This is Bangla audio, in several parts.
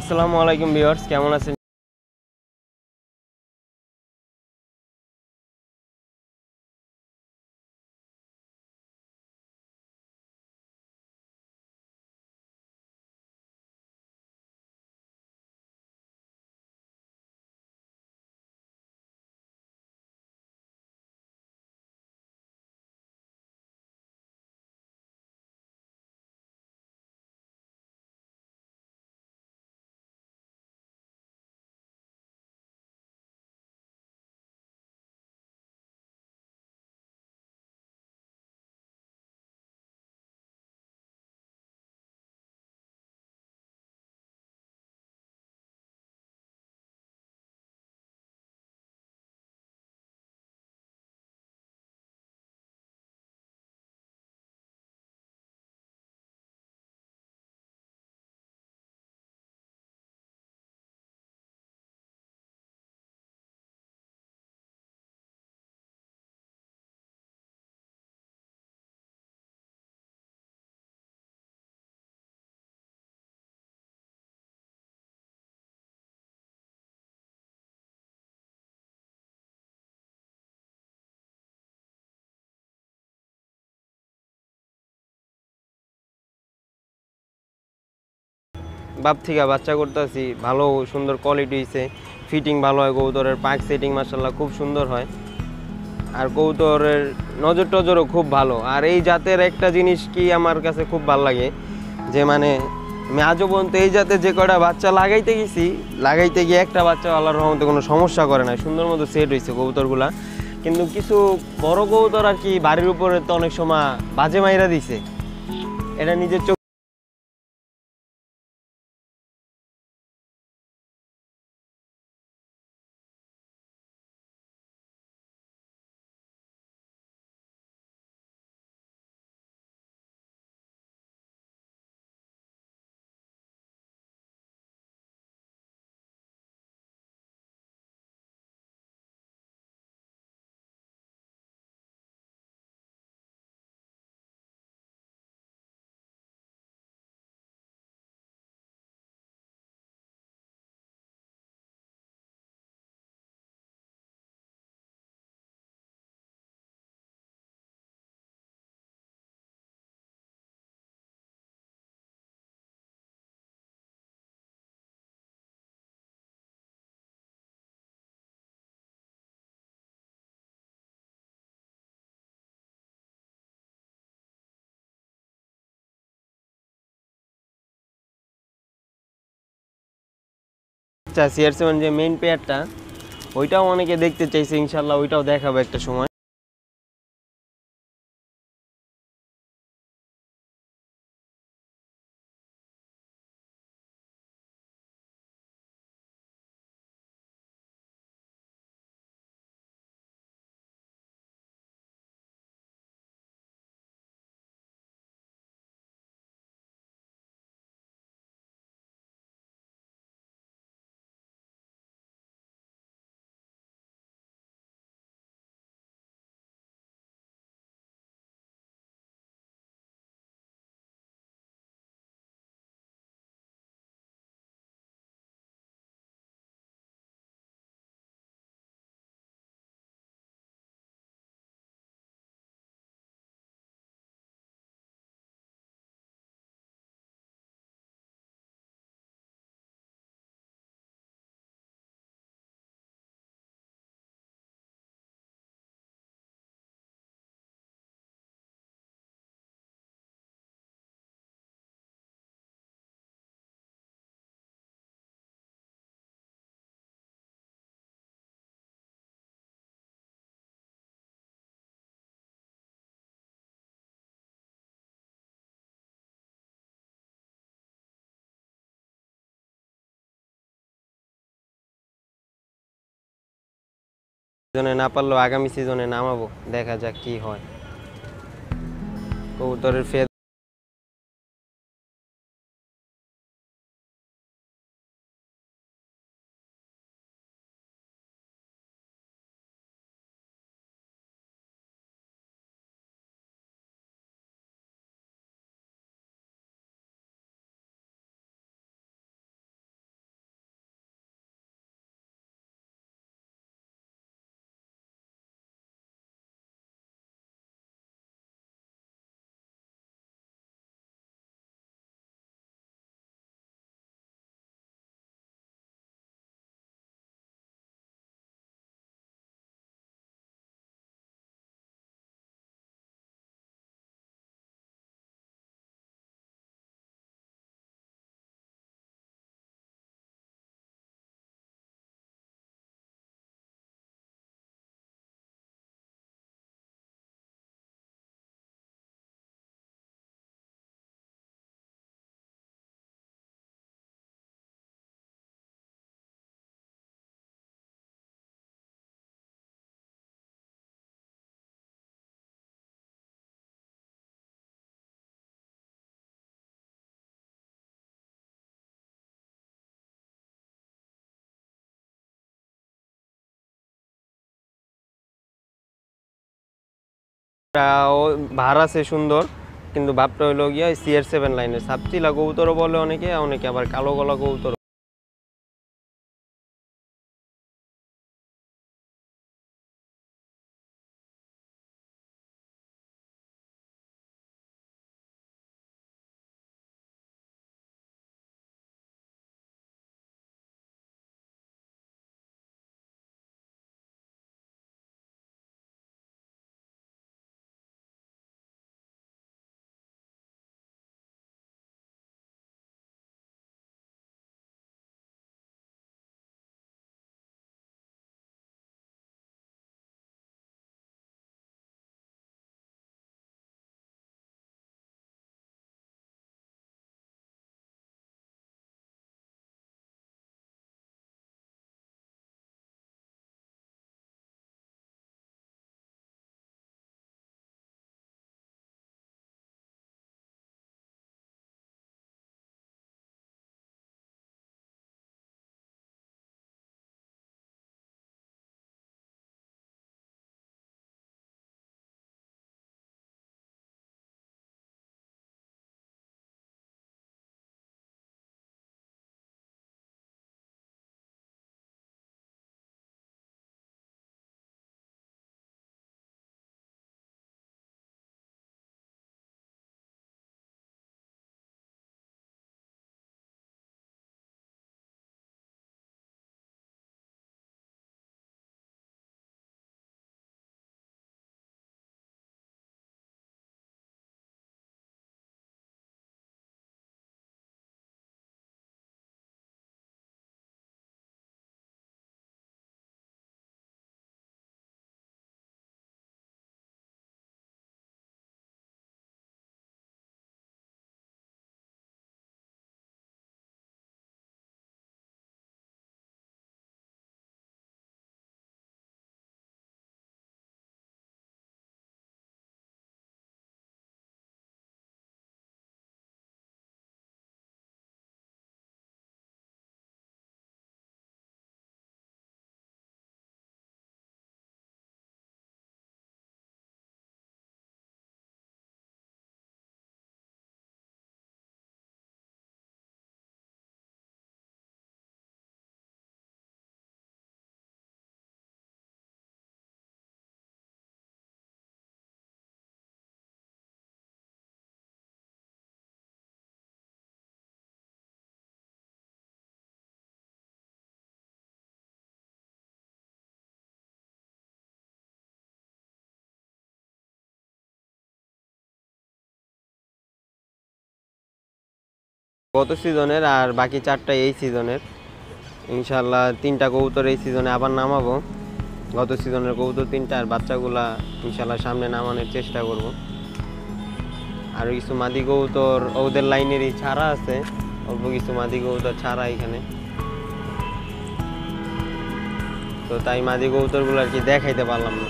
আসসালামু আলাইকুম ভিউয়ার্স কেমন আছেন বাপ থেকে বাচ্চা করতেছি ভালো সুন্দর কোয়ালিটি হয়েছে ফিটিং ভালো হয় গৌতরের পাক সেটিং মার্শাল্লাহ খুব সুন্দর হয় আর গৌতরের নজর টজরও খুব ভালো আর এই জাতের একটা জিনিস কি আমার কাছে খুব ভালো লাগে যে মানে আমি আজও পর্যন্ত এই জাতের যে কটা বাচ্চা লাগাইতে গেছি লাগাইতে গিয়ে একটা বাচ্চা আল্লাহর রহমতে কোনো সমস্যা করে না সুন্দর মতো সেট হয়েছে কবুতরগুলা কিন্তু কিছু বড় কবুতর আর কি বাড়ির উপরে তো অনেক সময় বাজে মাইরা দিছে এটা নিজের চোখ আচ্ছা সিআর যে মেইন পেয়ারটা ওইটাও অনেকে দেখতে চাইছে ইনশাল্লাহ ওইটাও দেখাবো একটা সময় সিজনে না পারলেও আগামী সিজনে নামাবো দেখা যাক কি হয় কবুতরের ফের ও ভার আছে সুন্দর কিন্তু ভাবটা হইলো গিয়া সিআর সেভেন লাইনের সাপচিলা কবুতরও বলে অনেকে অনেকে আবার কালো গলা কবুতর গত সিজনের আর বাকি চারটা এই সিজনের ইনশাল্লাহ তিনটা কবুতর এই সিজনে আবার নামাবো গত সিজনের কবুতর তিনটা আর বাচ্চাগুলা ইনশাল্লাহ সামনে নামানোর চেষ্টা করব আর কিছু মাদি কবুতর ওদের লাইনেরই ছাড়া আছে অল্প কিছু মাদি কবুতর ছাড়া এখানে তো তাই মাদি কবুতরগুলো আর কি দেখাইতে পারলাম না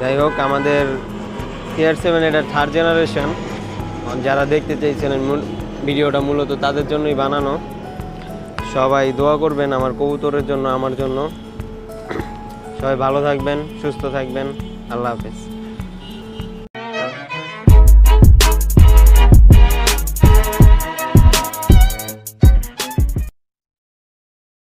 যাই হোক আমাদের টিয়ার সেভেন এটা থার্ড জেনারেশন যারা দেখতে চাইছিলেন ভিডিওটা মূলত তাদের জন্যই বানানো সবাই দোয়া করবেন আমার কবুতরের জন্য আমার জন্য সবাই ভালো থাকবেন সুস্থ থাকবেন আল্লাহ হাফেজ